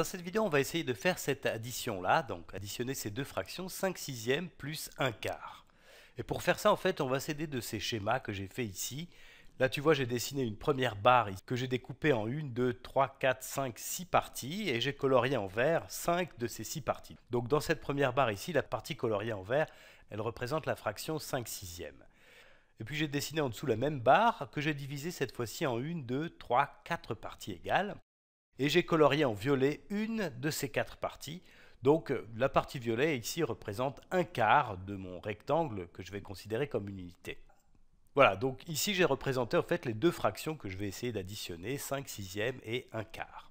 Dans cette vidéo, on va essayer de faire cette addition-là, donc additionner ces deux fractions, 5 sixièmes plus 1 quart. Et pour faire ça, en fait, on va s'aider de ces schémas que j'ai fait ici. Là, tu vois, j'ai dessiné une première barre que j'ai découpée en 1, 2, 3, 4, 5, 6 parties et j'ai colorié en vert 5 de ces 6 parties. Donc dans cette première barre ici, la partie coloriée en vert, elle représente la fraction 5 sixièmes. Et puis j'ai dessiné en dessous la même barre que j'ai divisée cette fois-ci en 1, 2, 3, 4 parties égales et j'ai colorié en violet une de ces quatre parties. Donc euh, la partie violet ici représente un quart de mon rectangle que je vais considérer comme une unité. Voilà, donc ici j'ai représenté en fait les deux fractions que je vais essayer d'additionner, 5 sixièmes et un quart.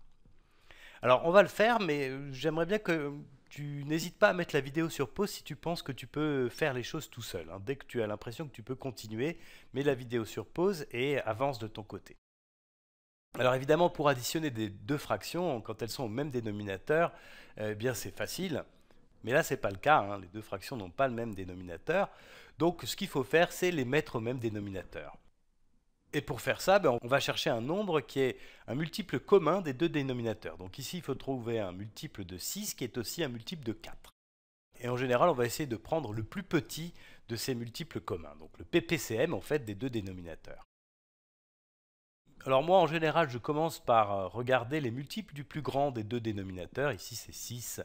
Alors on va le faire, mais euh, j'aimerais bien que tu n'hésites pas à mettre la vidéo sur pause si tu penses que tu peux faire les choses tout seul. Hein, dès que tu as l'impression que tu peux continuer, mets la vidéo sur pause et avance de ton côté. Alors évidemment, pour additionner des deux fractions, quand elles sont au même dénominateur, eh bien c'est facile. Mais là, ce n'est pas le cas. Hein. Les deux fractions n'ont pas le même dénominateur. Donc ce qu'il faut faire, c'est les mettre au même dénominateur. Et pour faire ça, ben, on va chercher un nombre qui est un multiple commun des deux dénominateurs. Donc ici, il faut trouver un multiple de 6 qui est aussi un multiple de 4. Et en général, on va essayer de prendre le plus petit de ces multiples communs, donc le PPCM en fait des deux dénominateurs. Alors moi, en général, je commence par euh, regarder les multiples du plus grand des deux dénominateurs, ici c'est 6.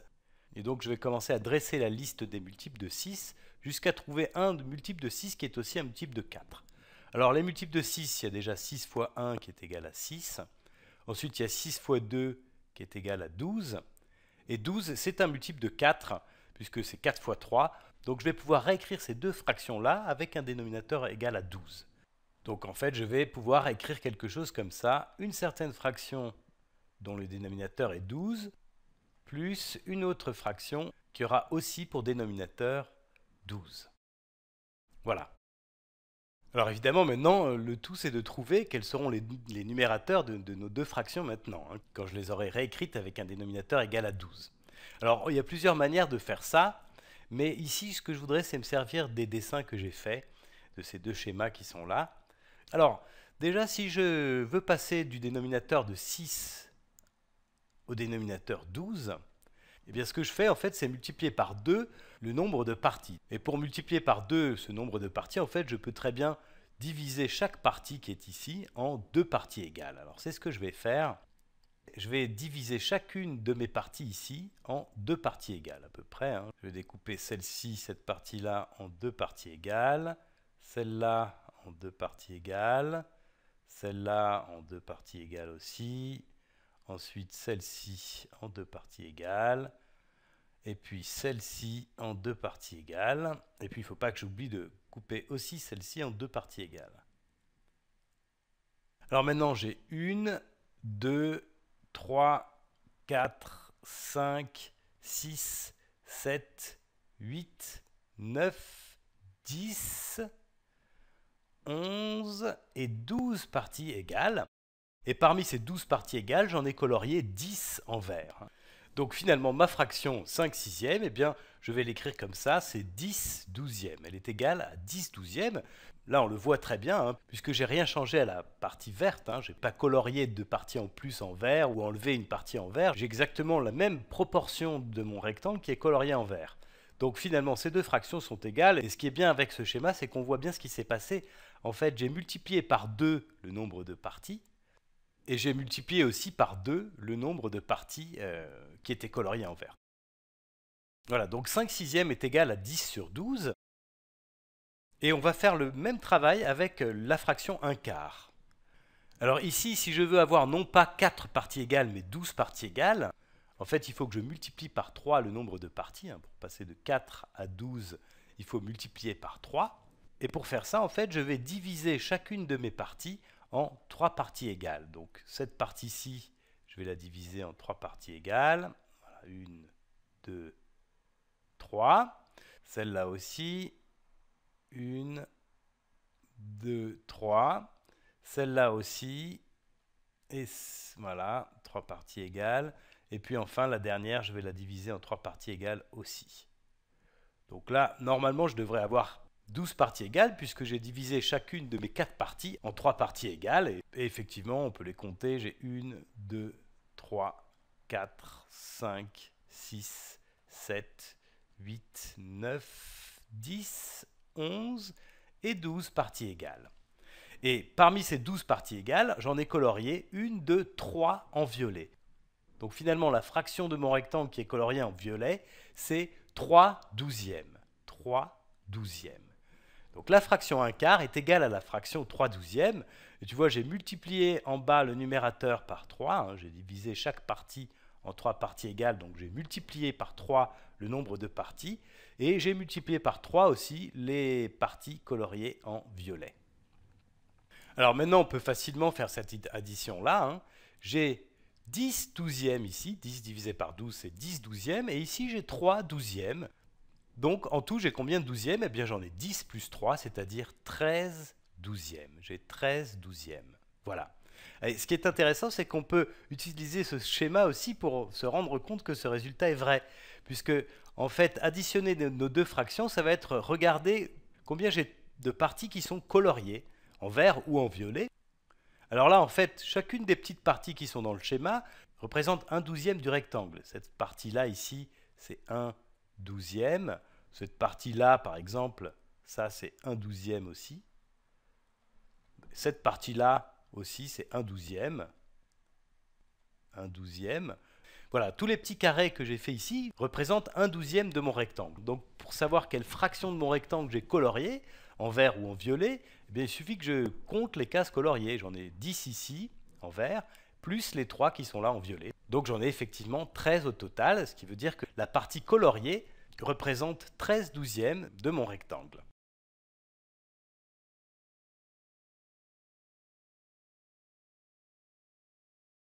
Et donc je vais commencer à dresser la liste des multiples de 6 jusqu'à trouver un multiple de 6 qui est aussi un multiple de 4. Alors les multiples de 6, il y a déjà 6 fois 1 qui est égal à 6. Ensuite, il y a 6 fois 2 qui est égal à 12. Et 12, c'est un multiple de 4, puisque c'est 4 fois 3. Donc je vais pouvoir réécrire ces deux fractions-là avec un dénominateur égal à 12. Donc en fait, je vais pouvoir écrire quelque chose comme ça, une certaine fraction dont le dénominateur est 12, plus une autre fraction qui aura aussi pour dénominateur 12. Voilà. Alors évidemment, maintenant, euh, le tout, c'est de trouver quels seront les, numérateurs de, nos deux fractions maintenant, hein, quand je les aurai réécrites avec un dénominateur égal à 12. Alors, il y a plusieurs manières de faire ça, mais ici, ce que je voudrais, c'est me servir des dessins que j'ai faits, de ces deux schémas qui sont là, alors, déjà, si je veux passer du dénominateur de 6 au dénominateur 12, eh bien, ce que je fais, en fait, c'est multiplier par 2 le nombre de parties. Et pour multiplier par 2 ce nombre de parties, en fait, je peux très bien diviser chaque partie qui est ici en deux parties égales. Alors, c'est ce que je vais faire. Je vais diviser chacune de mes parties ici en deux parties égales, à peu près. Hein. Je vais découper celle-ci, cette partie-là, en deux parties égales. Celle-là deux parties égales, celle-là en deux parties égales aussi, ensuite celle-ci en deux parties égales, et puis celle-ci en deux parties égales, et puis il ne faut pas que j'oublie de couper aussi celle-ci en deux parties égales. Alors maintenant j'ai une, deux, trois, quatre, cinq, six, sept, huit, neuf, dix. 11 et 12 parties égales. Et parmi ces 12 parties égales, j'en ai colorié 10 en vert. Donc finalement, ma fraction 5 sixièmes, eh bien, je vais l'écrire comme ça, c'est 10 douzièmes. Elle est égale à 10 douzièmes. Là, on le voit très bien, hein, puisque j'ai rien changé à la partie verte. Hein. je n'ai pas colorié deux parties en plus en vert ou enlevé une partie en vert. J'ai exactement la même proportion de mon rectangle qui est colorié en vert. Donc finalement, ces deux fractions sont égales. Et ce qui est bien avec ce schéma, c'est qu'on voit bien ce qui s'est passé. En fait, j'ai multiplié par 2 le nombre de parties. Et j'ai multiplié aussi par 2 le nombre de parties euh, qui étaient coloriées en vert. Voilà, donc 5 sixièmes est égal à 10 sur 12. Et on va faire le même travail avec euh, la fraction 1 quart. Alors ici, si je veux avoir non pas 4 parties égales, mais 12 parties égales, en fait, il faut que je multiplie par 3 le nombre de parties. Hein. pour passer de 4 à 12, il faut multiplier par 3. Et pour faire ça, en fait, je vais diviser chacune de mes parties en 3 parties égales. Donc cette partie-ci, je vais la diviser en 3 parties égales. Voilà, 1, 2, 3. Celle-là aussi, 1, 2, 3. Celle-là aussi, et voilà, 3 parties égales. Et puis enfin, la dernière, je vais la diviser en trois parties égales aussi. Donc là, normalement, je devrais avoir 12 parties égales puisque j'ai divisé chacune de mes quatre parties en trois parties égales. Et, effectivement, on peut les compter. J'ai 1, 2, 3, 4, 5, 6, 7, 8, 9, 10, 11 et 12 parties égales. Et parmi ces 12 parties égales, j'en ai colorié une, deux, trois en violet. Donc finalement, la fraction de mon rectangle qui est coloriée en violet, c'est 3 douzièmes. 3 douzièmes. Donc la fraction 1 quart est égale à la fraction 3 douzièmes. Et tu vois, j'ai multiplié en bas le numérateur par 3. Hein. j'ai divisé chaque partie en 3 parties égales. Donc j'ai multiplié par 3 le nombre de parties. Et j'ai multiplié par 3 aussi les parties coloriées en violet. Alors maintenant, on peut facilement faire cette addition-là. Hein. J'ai 10 douzièmes ici, 10 divisé par 12 c'est 10 douzièmes, et ici j'ai 3 douzièmes. Donc en tout j'ai combien de douzièmes Eh bien j'en ai 10 plus 3, c'est-à-dire 13 douzièmes. J'ai 13 douzièmes. Voilà. ce qui est intéressant, c'est qu'on peut utiliser ce schéma aussi pour se rendre compte que ce résultat est vrai. Puisque, en fait, additionner nos deux fractions, ça va être regarder combien j'ai de parties qui sont coloriées, en vert ou en violet. Alors là, en fait, chacune des petites parties qui sont dans le schéma représente un douzième du rectangle. Cette partie-là, ici, c'est un douzième. Cette partie-là, par exemple, ça, c'est un douzième aussi. Cette partie-là aussi, c'est un douzième. Un douzième. Voilà, tous les petits carrés que j'ai fait ici représentent un douzième de mon rectangle. Donc pour savoir quelle fraction de mon rectangle j'ai colorié, en vert ou en violet, eh il suffit que je compte les cases coloriées. J'en ai 10 ici, en vert, plus les 3 qui sont là en violet. Donc j'en ai effectivement 13 au total, ce qui veut dire que la partie coloriée représente 13 douzièmes de mon rectangle.